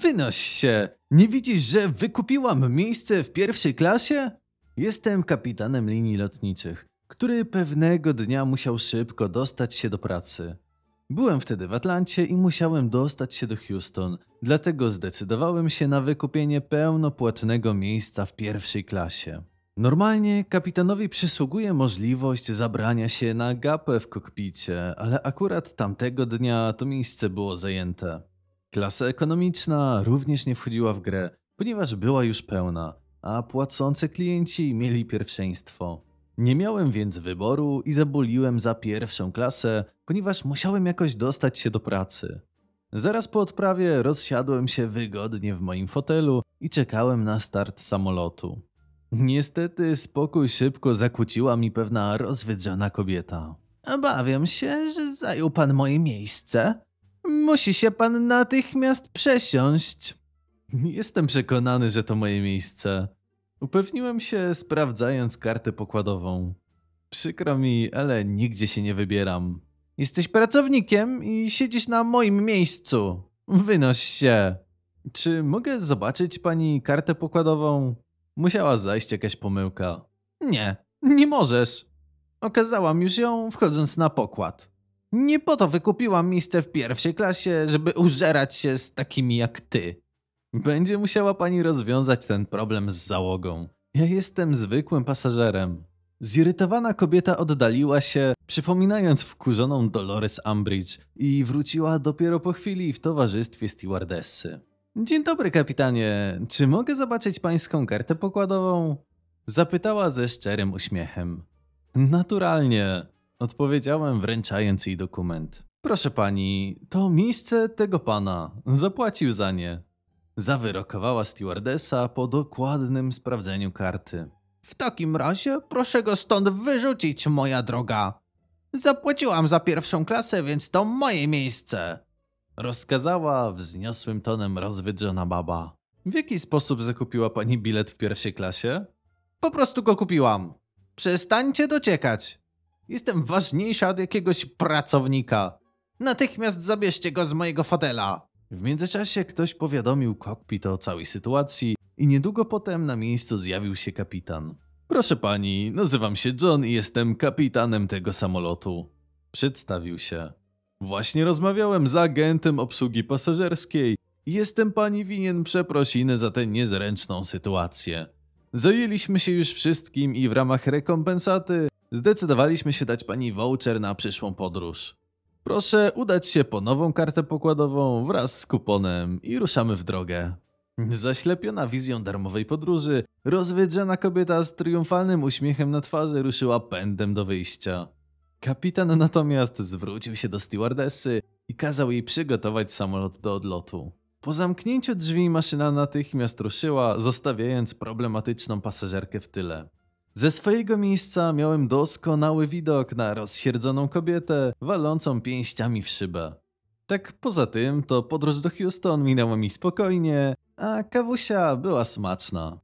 Wynoś się! Nie widzisz, że wykupiłam miejsce w pierwszej klasie? Jestem kapitanem linii lotniczych, który pewnego dnia musiał szybko dostać się do pracy. Byłem wtedy w Atlancie i musiałem dostać się do Houston, dlatego zdecydowałem się na wykupienie pełnopłatnego miejsca w pierwszej klasie. Normalnie kapitanowi przysługuje możliwość zabrania się na gapę w kokpicie, ale akurat tamtego dnia to miejsce było zajęte. Klasa ekonomiczna również nie wchodziła w grę, ponieważ była już pełna, a płacący klienci mieli pierwszeństwo. Nie miałem więc wyboru i zaboliłem za pierwszą klasę, ponieważ musiałem jakoś dostać się do pracy. Zaraz po odprawie rozsiadłem się wygodnie w moim fotelu i czekałem na start samolotu. Niestety spokój szybko zakłóciła mi pewna rozwydrzana kobieta. Obawiam się, że zajął pan moje miejsce, Musi się pan natychmiast przesiąść. Jestem przekonany, że to moje miejsce. Upewniłem się, sprawdzając kartę pokładową. Przykro mi, ale nigdzie się nie wybieram. Jesteś pracownikiem i siedzisz na moim miejscu. Wynoś się. Czy mogę zobaczyć pani kartę pokładową? Musiała zajść jakaś pomyłka. Nie, nie możesz. Okazałam już ją, wchodząc na pokład. Nie po to wykupiłam miejsce w pierwszej klasie, żeby użerać się z takimi jak ty. Będzie musiała pani rozwiązać ten problem z załogą. Ja jestem zwykłym pasażerem. Zirytowana kobieta oddaliła się, przypominając wkurzoną Dolores Umbridge i wróciła dopiero po chwili w towarzystwie stewardessy. Dzień dobry, kapitanie. Czy mogę zobaczyć pańską kartę pokładową? Zapytała ze szczerym uśmiechem. Naturalnie. Odpowiedziałem wręczając jej dokument. Proszę pani, to miejsce tego pana. Zapłacił za nie. Zawyrokowała stewardesa po dokładnym sprawdzeniu karty. W takim razie proszę go stąd wyrzucić, moja droga. Zapłaciłam za pierwszą klasę, więc to moje miejsce. Rozkazała wzniosłym tonem rozwydrzona baba. W jaki sposób zakupiła pani bilet w pierwszej klasie? Po prostu go kupiłam. Przestańcie dociekać. Jestem ważniejsza od jakiegoś pracownika. Natychmiast zabierzcie go z mojego fotela. W międzyczasie ktoś powiadomił kokpit o całej sytuacji i niedługo potem na miejscu zjawił się kapitan. Proszę pani, nazywam się John i jestem kapitanem tego samolotu. Przedstawił się. Właśnie rozmawiałem z agentem obsługi pasażerskiej i jestem pani winien przeprosiny za tę niezręczną sytuację. Zajęliśmy się już wszystkim i w ramach rekompensaty zdecydowaliśmy się dać pani voucher na przyszłą podróż. Proszę udać się po nową kartę pokładową wraz z kuponem i ruszamy w drogę. Zaślepiona wizją darmowej podróży, rozwydrzana kobieta z triumfalnym uśmiechem na twarzy ruszyła pędem do wyjścia. Kapitan natomiast zwrócił się do stewardessy i kazał jej przygotować samolot do odlotu. Po zamknięciu drzwi maszyna natychmiast ruszyła, zostawiając problematyczną pasażerkę w tyle. Ze swojego miejsca miałem doskonały widok na rozsierdzoną kobietę walącą pięściami w szybę. Tak poza tym to podróż do Houston minęła mi spokojnie, a kawusia była smaczna.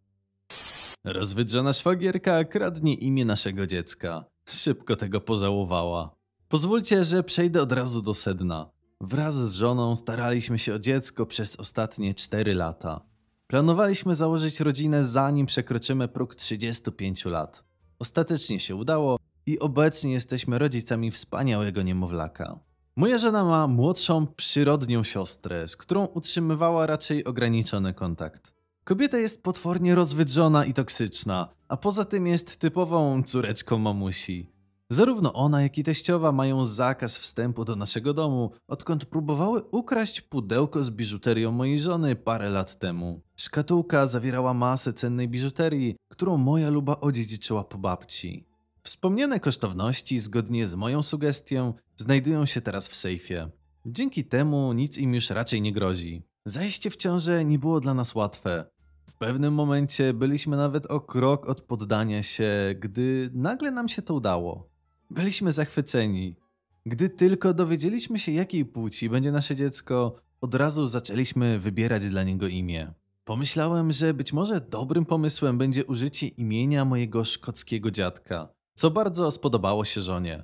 Rozwydrzona szwagierka kradnie imię naszego dziecka. Szybko tego pożałowała. Pozwólcie, że przejdę od razu do sedna. Wraz z żoną staraliśmy się o dziecko przez ostatnie 4 lata. Planowaliśmy założyć rodzinę zanim przekroczymy próg 35 lat. Ostatecznie się udało i obecnie jesteśmy rodzicami wspaniałego niemowlaka. Moja żona ma młodszą, przyrodnią siostrę, z którą utrzymywała raczej ograniczony kontakt. Kobieta jest potwornie rozwydrzona i toksyczna, a poza tym jest typową córeczką mamusi. Zarówno ona, jak i teściowa mają zakaz wstępu do naszego domu, odkąd próbowały ukraść pudełko z biżuterią mojej żony parę lat temu. Szkatułka zawierała masę cennej biżuterii, którą moja luba odziedziczyła po babci. Wspomniane kosztowności, zgodnie z moją sugestią, znajdują się teraz w sejfie. Dzięki temu nic im już raczej nie grozi. Zajście w ciąże nie było dla nas łatwe. W pewnym momencie byliśmy nawet o krok od poddania się, gdy nagle nam się to udało. Byliśmy zachwyceni. Gdy tylko dowiedzieliśmy się, jakiej płci będzie nasze dziecko, od razu zaczęliśmy wybierać dla niego imię. Pomyślałem, że być może dobrym pomysłem będzie użycie imienia mojego szkockiego dziadka, co bardzo spodobało się żonie.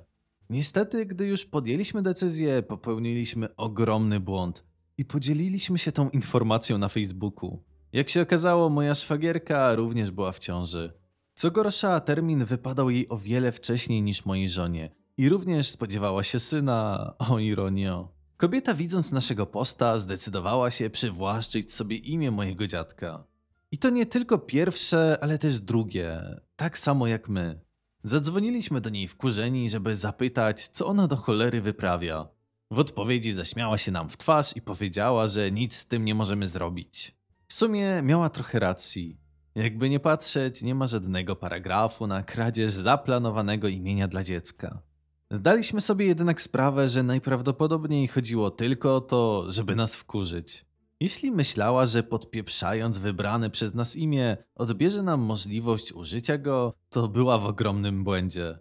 Niestety, gdy już podjęliśmy decyzję, popełniliśmy ogromny błąd i podzieliliśmy się tą informacją na Facebooku. Jak się okazało, moja szwagierka również była w ciąży. Co gorsza, termin wypadał jej o wiele wcześniej niż mojej żonie i również spodziewała się syna, o ironio. Kobieta widząc naszego posta zdecydowała się przywłaszczyć sobie imię mojego dziadka. I to nie tylko pierwsze, ale też drugie, tak samo jak my. Zadzwoniliśmy do niej wkurzeni, żeby zapytać, co ona do cholery wyprawia. W odpowiedzi zaśmiała się nam w twarz i powiedziała, że nic z tym nie możemy zrobić. W sumie miała trochę racji. Jakby nie patrzeć, nie ma żadnego paragrafu na kradzież zaplanowanego imienia dla dziecka. Zdaliśmy sobie jednak sprawę, że najprawdopodobniej chodziło tylko o to, żeby nas wkurzyć. Jeśli myślała, że podpieprzając wybrane przez nas imię, odbierze nam możliwość użycia go, to była w ogromnym błędzie.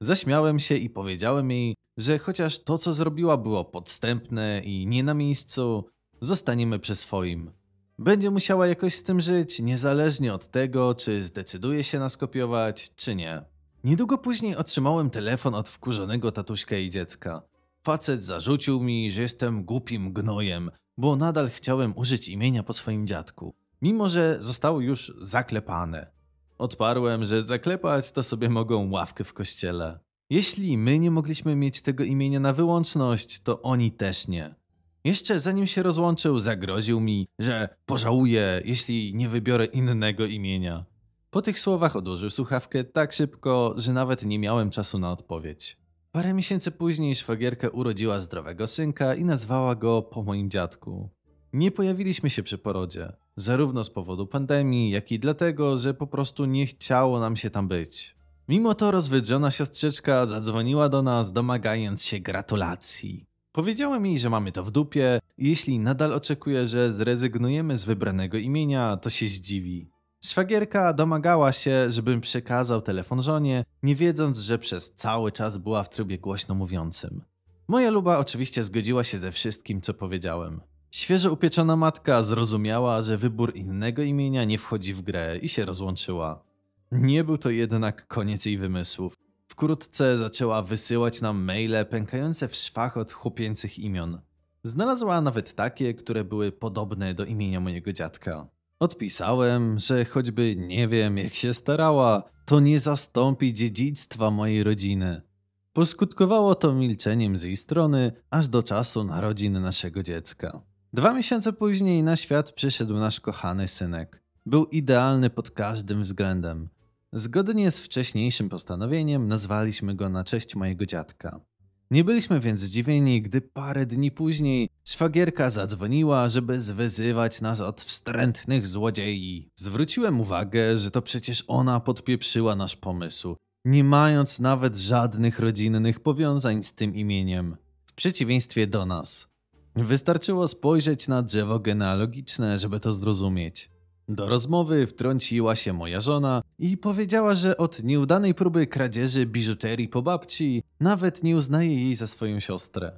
Zaśmiałem się i powiedziałem jej, że chociaż to, co zrobiła, było podstępne i nie na miejscu, zostaniemy przy swoim. Będzie musiała jakoś z tym żyć, niezależnie od tego, czy zdecyduje się nas kopiować, czy nie. Niedługo później otrzymałem telefon od wkurzonego tatuśka i dziecka. Facet zarzucił mi, że jestem głupim gnojem, bo nadal chciałem użyć imienia po swoim dziadku, mimo że zostało już zaklepane. Odparłem, że zaklepać to sobie mogą ławkę w kościele. Jeśli my nie mogliśmy mieć tego imienia na wyłączność, to oni też nie. Jeszcze zanim się rozłączył, zagroził mi, że pożałuje, jeśli nie wybiorę innego imienia. Po tych słowach odłożył słuchawkę tak szybko, że nawet nie miałem czasu na odpowiedź. Parę miesięcy później szwagierka urodziła zdrowego synka i nazwała go po moim dziadku. Nie pojawiliśmy się przy porodzie, zarówno z powodu pandemii, jak i dlatego, że po prostu nie chciało nam się tam być. Mimo to rozwydrzona siostrzyczka zadzwoniła do nas, domagając się gratulacji. Powiedziałem jej, że mamy to w dupie. Jeśli nadal oczekuje, że zrezygnujemy z wybranego imienia, to się zdziwi. Szwagierka domagała się, żebym przekazał telefon żonie, nie wiedząc, że przez cały czas była w trybie głośno mówiącym. Moja luba oczywiście zgodziła się ze wszystkim, co powiedziałem. Świeżo upieczona matka zrozumiała, że wybór innego imienia nie wchodzi w grę i się rozłączyła. Nie był to jednak koniec jej wymysłów. Wkrótce zaczęła wysyłać nam maile pękające w szwach od chłopięcych imion. Znalazła nawet takie, które były podobne do imienia mojego dziadka. Odpisałem, że choćby nie wiem jak się starała, to nie zastąpi dziedzictwa mojej rodziny. Poskutkowało to milczeniem z jej strony, aż do czasu narodzin naszego dziecka. Dwa miesiące później na świat przyszedł nasz kochany synek. Był idealny pod każdym względem. Zgodnie z wcześniejszym postanowieniem nazwaliśmy go na cześć mojego dziadka. Nie byliśmy więc zdziwieni, gdy parę dni później szwagierka zadzwoniła, żeby zwyzywać nas od wstrętnych złodziei. Zwróciłem uwagę, że to przecież ona podpieprzyła nasz pomysł, nie mając nawet żadnych rodzinnych powiązań z tym imieniem, w przeciwieństwie do nas. Wystarczyło spojrzeć na drzewo genealogiczne, żeby to zrozumieć. Do rozmowy wtrąciła się moja żona, i powiedziała, że od nieudanej próby kradzieży biżuterii po babci nawet nie uznaje jej za swoją siostrę.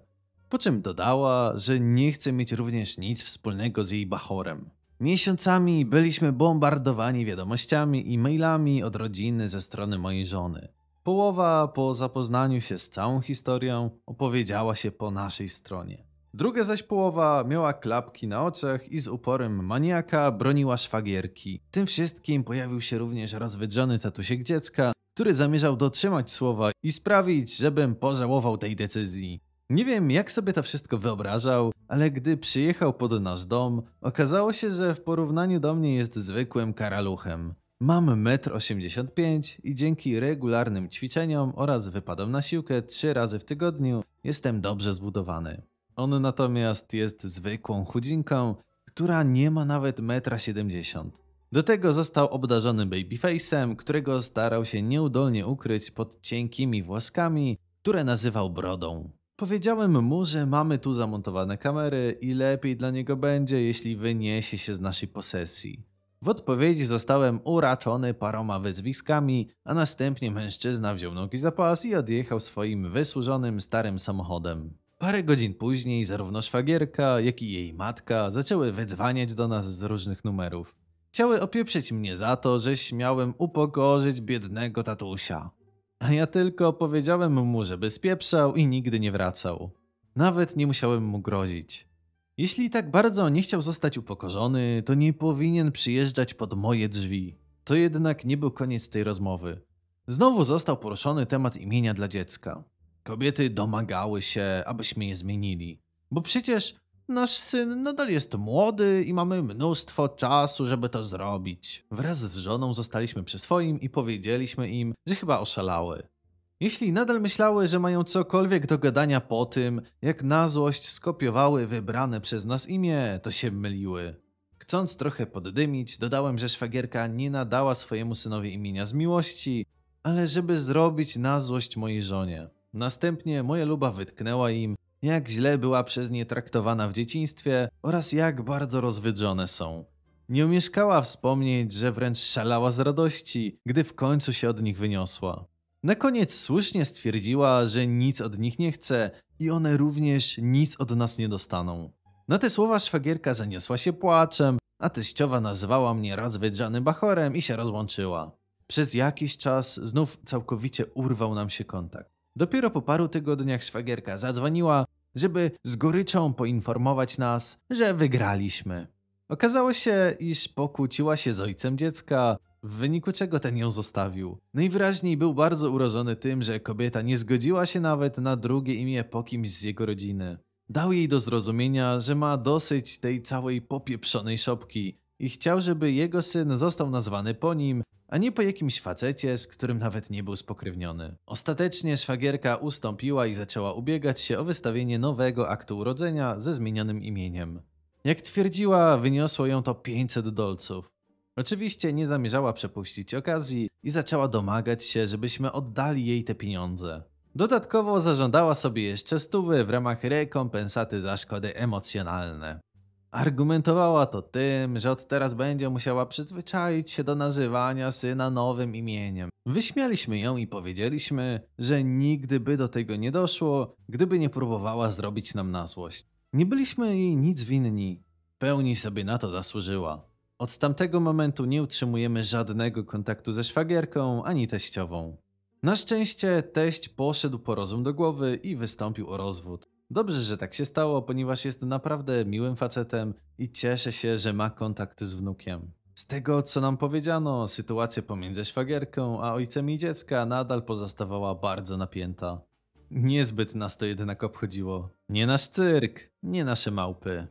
Po czym dodała, że nie chce mieć również nic wspólnego z jej bachorem. Miesiącami byliśmy bombardowani wiadomościami i mailami od rodziny ze strony mojej żony. Połowa po zapoznaniu się z całą historią opowiedziała się po naszej stronie. Druga zaś połowa miała klapki na oczach i z uporem maniaka broniła szwagierki. Tym wszystkim pojawił się również rozwydrzony tatusiek dziecka, który zamierzał dotrzymać słowa i sprawić, żebym pożałował tej decyzji. Nie wiem, jak sobie to wszystko wyobrażał, ale gdy przyjechał pod nasz dom, okazało się, że w porównaniu do mnie jest zwykłym karaluchem. Mam 1,85 m i dzięki regularnym ćwiczeniom oraz wypadom na siłkę trzy razy w tygodniu jestem dobrze zbudowany. On natomiast jest zwykłą chudzinką, która nie ma nawet 1,70 m. Do tego został obdarzony babyface'em, którego starał się nieudolnie ukryć pod cienkimi włoskami, które nazywał brodą. Powiedziałem mu, że mamy tu zamontowane kamery i lepiej dla niego będzie, jeśli wyniesie się z naszej posesji. W odpowiedzi zostałem uraczony paroma wyzwiskami, a następnie mężczyzna wziął nogi za pas i odjechał swoim wysłużonym starym samochodem. Parę godzin później zarówno szwagierka, jak i jej matka zaczęły wydzwaniać do nas z różnych numerów. Chciały opieprzyć mnie za to, że śmiałem upokorzyć biednego tatusia. A ja tylko powiedziałem mu, żeby spieprzał i nigdy nie wracał. Nawet nie musiałem mu grozić. Jeśli tak bardzo nie chciał zostać upokorzony, to nie powinien przyjeżdżać pod moje drzwi. To jednak nie był koniec tej rozmowy. Znowu został poruszony temat imienia dla dziecka. Kobiety domagały się, abyśmy je zmienili, bo przecież nasz syn nadal jest młody i mamy mnóstwo czasu, żeby to zrobić. Wraz z żoną zostaliśmy przy swoim i powiedzieliśmy im, że chyba oszalały. Jeśli nadal myślały, że mają cokolwiek do gadania po tym, jak na złość skopiowały wybrane przez nas imię, to się myliły. Chcąc trochę poddymić, dodałem, że szwagierka nie nadała swojemu synowi imienia z miłości, ale żeby zrobić na złość mojej żonie. Następnie moja luba wytknęła im, jak źle była przez nie traktowana w dzieciństwie oraz jak bardzo rozwydrzone są. Nie omieszkała wspomnieć, że wręcz szalała z radości, gdy w końcu się od nich wyniosła. Na koniec słusznie stwierdziła, że nic od nich nie chce i one również nic od nas nie dostaną. Na te słowa szwagierka zaniosła się płaczem, a teściowa nazywała mnie rozwydrzany bachorem i się rozłączyła. Przez jakiś czas znów całkowicie urwał nam się kontakt. Dopiero po paru tygodniach szwagierka zadzwoniła, żeby z goryczą poinformować nas, że wygraliśmy. Okazało się, iż pokłóciła się z ojcem dziecka, w wyniku czego ten ją zostawił. Najwyraźniej był bardzo urażony tym, że kobieta nie zgodziła się nawet na drugie imię po kimś z jego rodziny. Dał jej do zrozumienia, że ma dosyć tej całej popieprzonej szopki i chciał, żeby jego syn został nazwany po nim, a nie po jakimś facecie, z którym nawet nie był spokrewniony. Ostatecznie szwagierka ustąpiła i zaczęła ubiegać się o wystawienie nowego aktu urodzenia ze zmienionym imieniem. Jak twierdziła, wyniosło ją to 500 dolców. Oczywiście nie zamierzała przepuścić okazji i zaczęła domagać się, żebyśmy oddali jej te pieniądze. Dodatkowo zażądała sobie jeszcze stówy w ramach rekompensaty za szkody emocjonalne. Argumentowała to tym, że od teraz będzie musiała przyzwyczaić się do nazywania syna nowym imieniem. Wyśmialiśmy ją i powiedzieliśmy, że nigdy by do tego nie doszło, gdyby nie próbowała zrobić nam na złość. Nie byliśmy jej nic winni. W pełni sobie na to zasłużyła. Od tamtego momentu nie utrzymujemy żadnego kontaktu ze szwagierką ani teściową. Na szczęście teść poszedł po rozum do głowy i wystąpił o rozwód. Dobrze, że tak się stało, ponieważ jest naprawdę miłym facetem i cieszę się, że ma kontakt z wnukiem. Z tego, co nam powiedziano, sytuacja pomiędzy szwagierką a ojcem i dziecka nadal pozostawała bardzo napięta. Niezbyt nas to jednak obchodziło. Nie nasz cyrk, nie nasze małpy.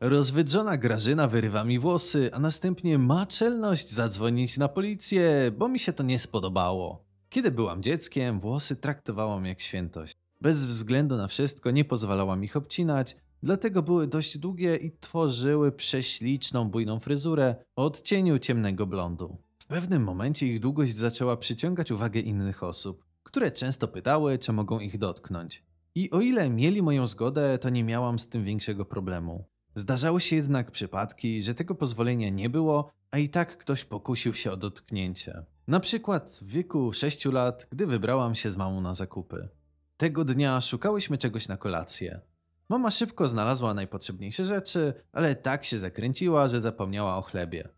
Rozwydrzona Grażyna wyrywa mi włosy, a następnie ma czelność zadzwonić na policję, bo mi się to nie spodobało. Kiedy byłam dzieckiem, włosy traktowałam jak świętość. Bez względu na wszystko nie pozwalałam ich obcinać, dlatego były dość długie i tworzyły prześliczną, bujną fryzurę o odcieniu ciemnego blondu. W pewnym momencie ich długość zaczęła przyciągać uwagę innych osób, które często pytały, czy mogą ich dotknąć. I o ile mieli moją zgodę, to nie miałam z tym większego problemu. Zdarzały się jednak przypadki, że tego pozwolenia nie było, a i tak ktoś pokusił się o dotknięcie. Na przykład w wieku 6 lat, gdy wybrałam się z mamą na zakupy. Tego dnia szukałyśmy czegoś na kolację. Mama szybko znalazła najpotrzebniejsze rzeczy, ale tak się zakręciła, że zapomniała o chlebie.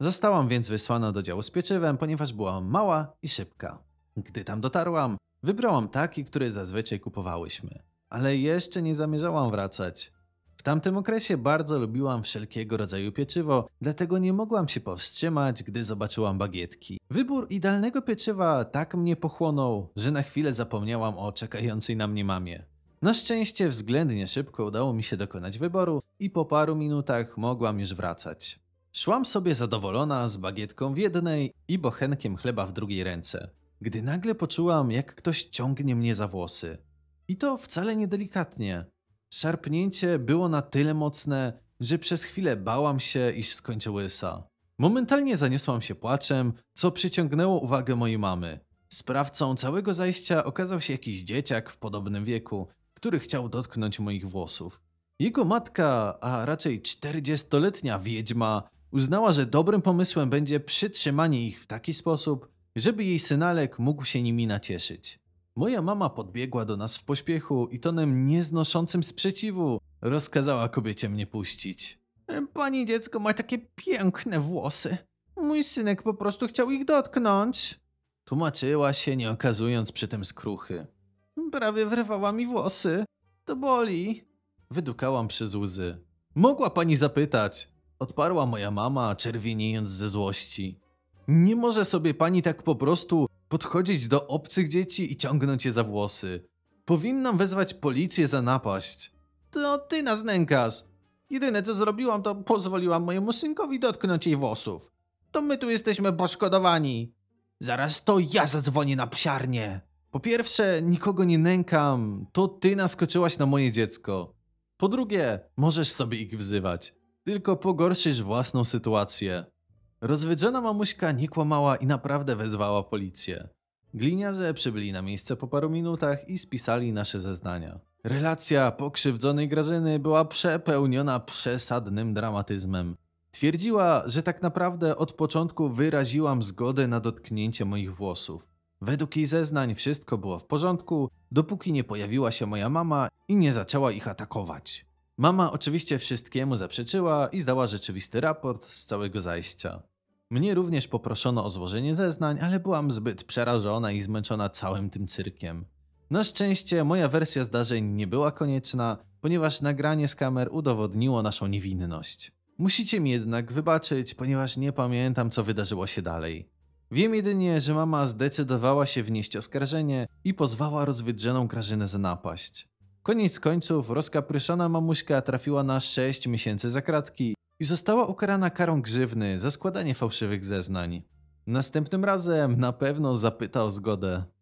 Zostałam więc wysłana do działu z pieczywem, ponieważ była mała i szybka. Gdy tam dotarłam, wybrałam taki, który zazwyczaj kupowałyśmy. Ale jeszcze nie zamierzałam wracać tamtym okresie bardzo lubiłam wszelkiego rodzaju pieczywo, dlatego nie mogłam się powstrzymać, gdy zobaczyłam bagietki. Wybór idealnego pieczywa tak mnie pochłonął, że na chwilę zapomniałam o czekającej na mnie mamie. Na szczęście względnie szybko udało mi się dokonać wyboru i po paru minutach mogłam już wracać. Szłam sobie zadowolona z bagietką w jednej i bochenkiem chleba w drugiej ręce, gdy nagle poczułam, jak ktoś ciągnie mnie za włosy. I to wcale nie delikatnie. Szarpnięcie było na tyle mocne, że przez chwilę bałam się, iż skończę łysa. Momentalnie zaniosłam się płaczem, co przyciągnęło uwagę mojej mamy. Sprawcą całego zajścia okazał się jakiś dzieciak w podobnym wieku, który chciał dotknąć moich włosów. Jego matka, a raczej 40-letnia wiedźma, uznała, że dobrym pomysłem będzie przytrzymanie ich w taki sposób, żeby jej synalek mógł się nimi nacieszyć. Moja mama podbiegła do nas w pośpiechu i tonem nieznoszącym sprzeciwu rozkazała kobiecie mnie puścić. Pani dziecko ma takie piękne włosy. Mój synek po prostu chciał ich dotknąć. Tłumaczyła się, nie okazując przy tym skruchy. Prawie wyrwała mi włosy. To boli. Wydukałam przez łzy. Mogła pani zapytać. Odparła moja mama, czerwieniejąc ze złości. Nie może sobie pani tak po prostu podchodzić do obcych dzieci i ciągnąć je za włosy. Powinnam wezwać policję za napaść. To ty nas nękasz. Jedyne co zrobiłam to pozwoliłam mojemu synkowi dotknąć jej włosów. To my tu jesteśmy poszkodowani. Zaraz to ja zadzwonię na psiarnię. Po pierwsze, nikogo nie nękam. To ty naskoczyłaś na moje dziecko. Po drugie, możesz sobie ich wzywać. Tylko pogorszysz własną sytuację. Rozwydrzona mamuśka nie kłamała i naprawdę wezwała policję. Gliniarze przybyli na miejsce po paru minutach i spisali nasze zeznania. Relacja pokrzywdzonej Grażyny była przepełniona przesadnym dramatyzmem. Twierdziła, że tak naprawdę od początku wyraziłam zgodę na dotknięcie moich włosów. Według jej zeznań wszystko było w porządku, dopóki nie pojawiła się moja mama i nie zaczęła ich atakować. Mama oczywiście wszystkiemu zaprzeczyła i zdała rzeczywisty raport z całego zajścia. Mnie również poproszono o złożenie zeznań, ale byłam zbyt przerażona i zmęczona całym tym cyrkiem. Na szczęście moja wersja zdarzeń nie była konieczna, ponieważ nagranie z kamer udowodniło naszą niewinność. Musicie mi jednak wybaczyć, ponieważ nie pamiętam, co wydarzyło się dalej. Wiem jedynie, że mama zdecydowała się wnieść oskarżenie i pozwała rozwydrzeną Grażynę za napaść. Koniec końców rozkapryszona mamuśka trafiła na 6 miesięcy za kratki i została ukarana karą grzywny za składanie fałszywych zeznań. Następnym razem na pewno zapyta o zgodę.